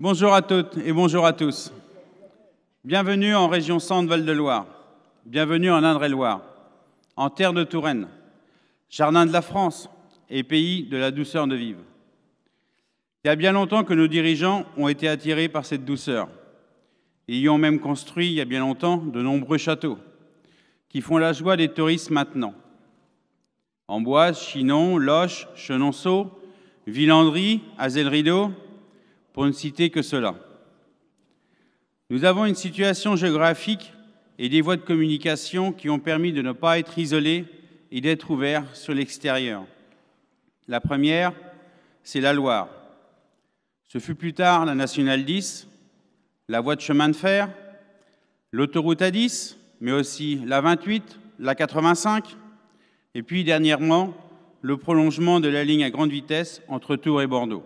Bonjour à toutes et bonjour à tous. Bienvenue en région Centre-Val de Loire. Bienvenue en Indre-et-Loire, en terre de Touraine, jardin de la France et pays de la douceur de vivre. Il y a bien longtemps que nos dirigeants ont été attirés par cette douceur et y ont même construit, il y a bien longtemps, de nombreux châteaux qui font la joie des touristes maintenant. Amboise, Chinon, Loche, Chenonceau, Villandry, Azel-Rideau, pour ne citer que cela. Nous avons une situation géographique et des voies de communication qui ont permis de ne pas être isolés et d'être ouverts sur l'extérieur. La première, c'est la Loire. Ce fut plus tard la Nationale 10, la voie de chemin de fer, l'autoroute A10, mais aussi la 28, la 85, et puis dernièrement le prolongement de la ligne à grande vitesse entre Tours et Bordeaux.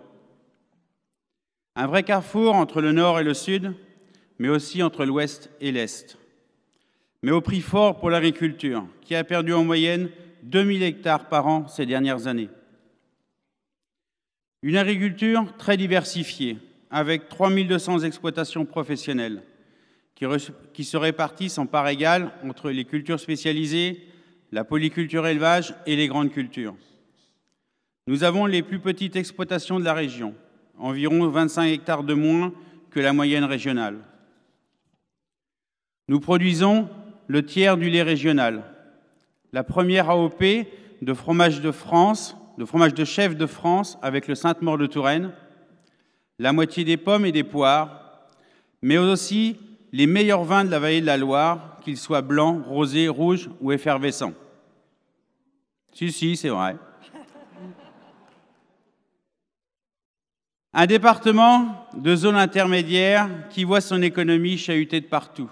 Un vrai carrefour entre le nord et le sud, mais aussi entre l'ouest et l'est. Mais au prix fort pour l'agriculture, qui a perdu en moyenne 2000 hectares par an ces dernières années. Une agriculture très diversifiée, avec 3200 exploitations professionnelles, qui, se répartissent en part égales entre les cultures spécialisées, la polyculture élevage et les grandes cultures. Nous avons les plus petites exploitations de la région, environ 25 hectares de moins que la moyenne régionale. Nous produisons le tiers du lait régional. La première AOP de fromage de France, de fromage de chèvre de France avec le Sainte-Maure de Touraine, la moitié des pommes et des poires, mais aussi les meilleurs vins de la vallée de la Loire, qu'ils soient blancs, rosés, rouges ou effervescents. Si, si, c'est vrai. Un département de zone intermédiaire qui voit son économie chahuter de partout.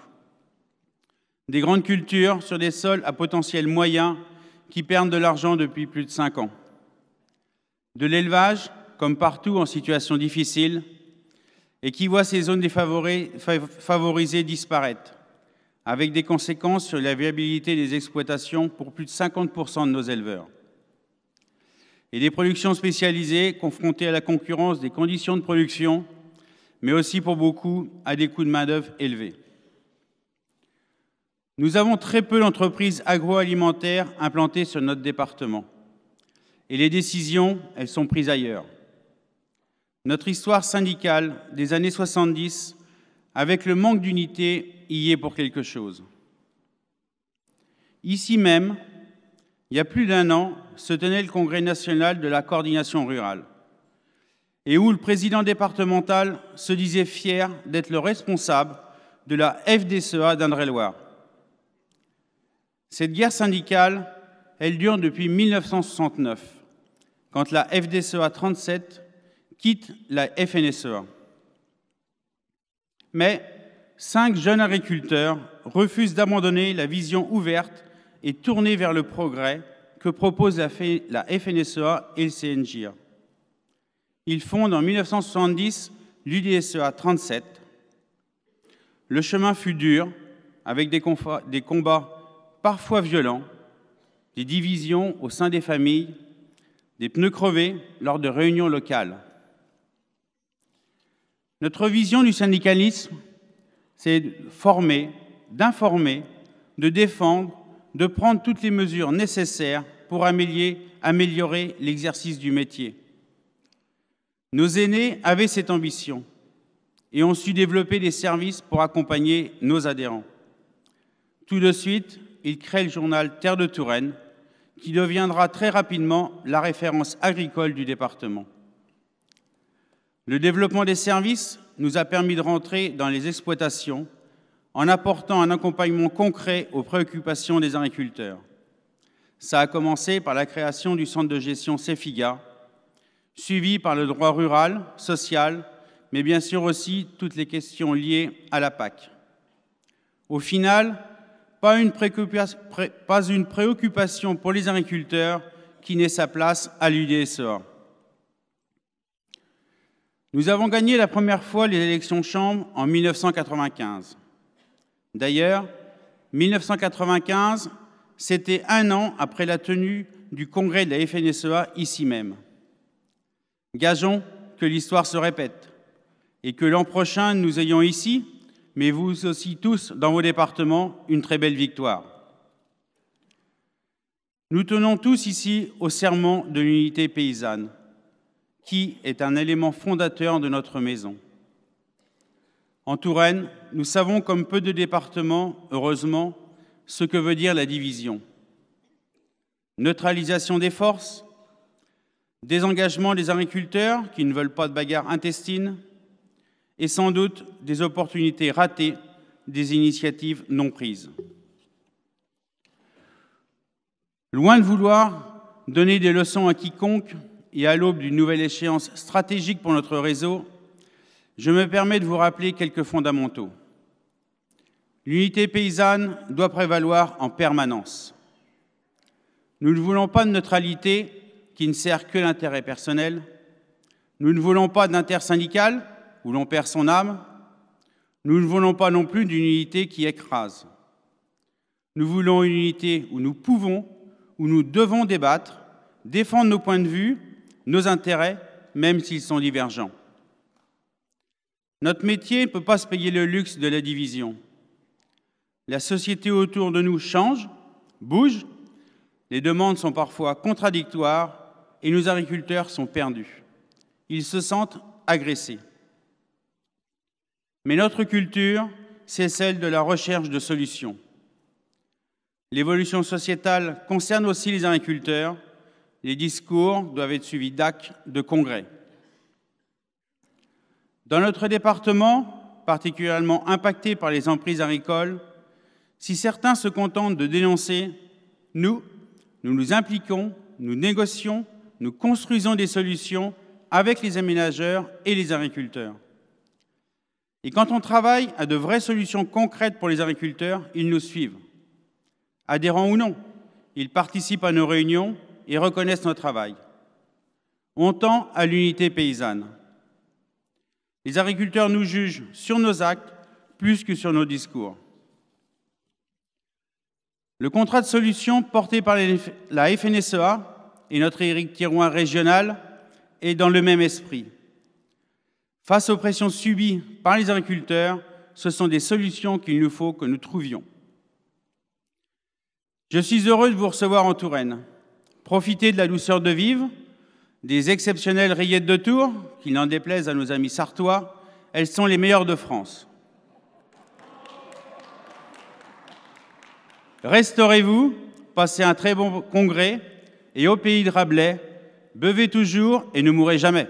Des grandes cultures sur des sols à potentiel moyen qui perdent de l'argent depuis plus de cinq ans. De l'élevage, comme partout en situation difficile, et qui voit ces zones défavorisées disparaître, avec des conséquences sur la viabilité des exploitations pour plus de 50% de nos éleveurs et des productions spécialisées confrontées à la concurrence des conditions de production, mais aussi pour beaucoup à des coûts de main-d'œuvre élevés. Nous avons très peu d'entreprises agroalimentaires implantées sur notre département. Et les décisions, elles sont prises ailleurs. Notre histoire syndicale des années 70, avec le manque d'unité, y est pour quelque chose. Ici même, il y a plus d'un an, se tenait le Congrès national de la coordination rurale, et où le président départemental se disait fier d'être le responsable de la FDCA d'André loire Cette guerre syndicale, elle dure depuis 1969, quand la FDCA 37 quitte la FNSEA. Mais cinq jeunes agriculteurs refusent d'abandonner la vision ouverte et tournée vers le progrès que proposent la FNSEA e et le CNJ. Ils fondent en 1970 l'UDSEA 37. Le chemin fut dur, avec des, des combats parfois violents, des divisions au sein des familles, des pneus crevés lors de réunions locales. Notre vision du syndicalisme, c'est de former, d'informer, de défendre de prendre toutes les mesures nécessaires pour améliorer, améliorer l'exercice du métier. Nos aînés avaient cette ambition et ont su développer des services pour accompagner nos adhérents. Tout de suite, ils créent le journal Terre de Touraine, qui deviendra très rapidement la référence agricole du département. Le développement des services nous a permis de rentrer dans les exploitations en apportant un accompagnement concret aux préoccupations des agriculteurs. Ça a commencé par la création du centre de gestion Cefiga, suivi par le droit rural, social, mais bien sûr aussi toutes les questions liées à la PAC. Au final, pas une, préoccupation pour les agriculteurs qui n'ait sa place à l'UDSA. Nous avons gagné la première fois les élections chambres en 1995. D'ailleurs, 1995, c'était un an après la tenue du congrès de la FNSEA ici même. Gageons que l'histoire se répète et que l'an prochain, nous ayons ici, mais vous aussi tous dans vos départements, une très belle victoire. Nous tenons tous ici au serment de l'unité paysanne, qui est un élément fondateur de notre maison. En Touraine, nous savons comme peu de départements, heureusement, ce que veut dire la division. Neutralisation des forces, désengagement des agriculteurs qui ne veulent pas de bagarre intestines et sans doute des opportunités ratées, des initiatives non prises. Loin de vouloir donner des leçons à quiconque et à l'aube d'une nouvelle échéance stratégique pour notre réseau, je me permets de vous rappeler quelques fondamentaux. L'unité paysanne doit prévaloir en permanence. Nous ne voulons pas de neutralité qui ne sert que l'intérêt personnel. Nous ne voulons pas d'inter-syndical où l'on perd son âme. Nous ne voulons pas non plus d'une unité qui écrase. Nous voulons une unité où nous pouvons, où nous devons débattre, défendre nos points de vue, nos intérêts, même s'ils sont divergents. Notre métier ne peut pas se payer le luxe de la division. La société autour de nous change, bouge, les demandes sont parfois contradictoires et nos agriculteurs sont perdus. Ils se sentent agressés. Mais notre culture, c'est celle de la recherche de solutions. L'évolution sociétale concerne aussi les agriculteurs. Les discours doivent être suivis d'actes de congrès. Dans notre département, particulièrement impacté par les emprises agricoles, si certains se contentent de dénoncer, nous, nous nous impliquons, nous négocions, nous construisons des solutions avec les aménageurs et les agriculteurs. Et quand on travaille à de vraies solutions concrètes pour les agriculteurs, ils nous suivent. Adhérents ou non, ils participent à nos réunions et reconnaissent notre travail. On tend à l'unité paysanne. Les agriculteurs nous jugent sur nos actes plus que sur nos discours. Le contrat de solution porté par la FNSEA et notre Éric Thirouin régional est dans le même esprit. Face aux pressions subies par les agriculteurs, ce sont des solutions qu'il nous faut que nous trouvions. Je suis heureux de vous recevoir en Touraine. Profitez de la douceur de vivre des exceptionnelles rillettes de Tours, qui n'en déplaisent à nos amis sartois, elles sont les meilleures de France. Restaurez-vous, passez un très bon congrès, et au pays de Rabelais, bevez toujours et ne mourrez jamais.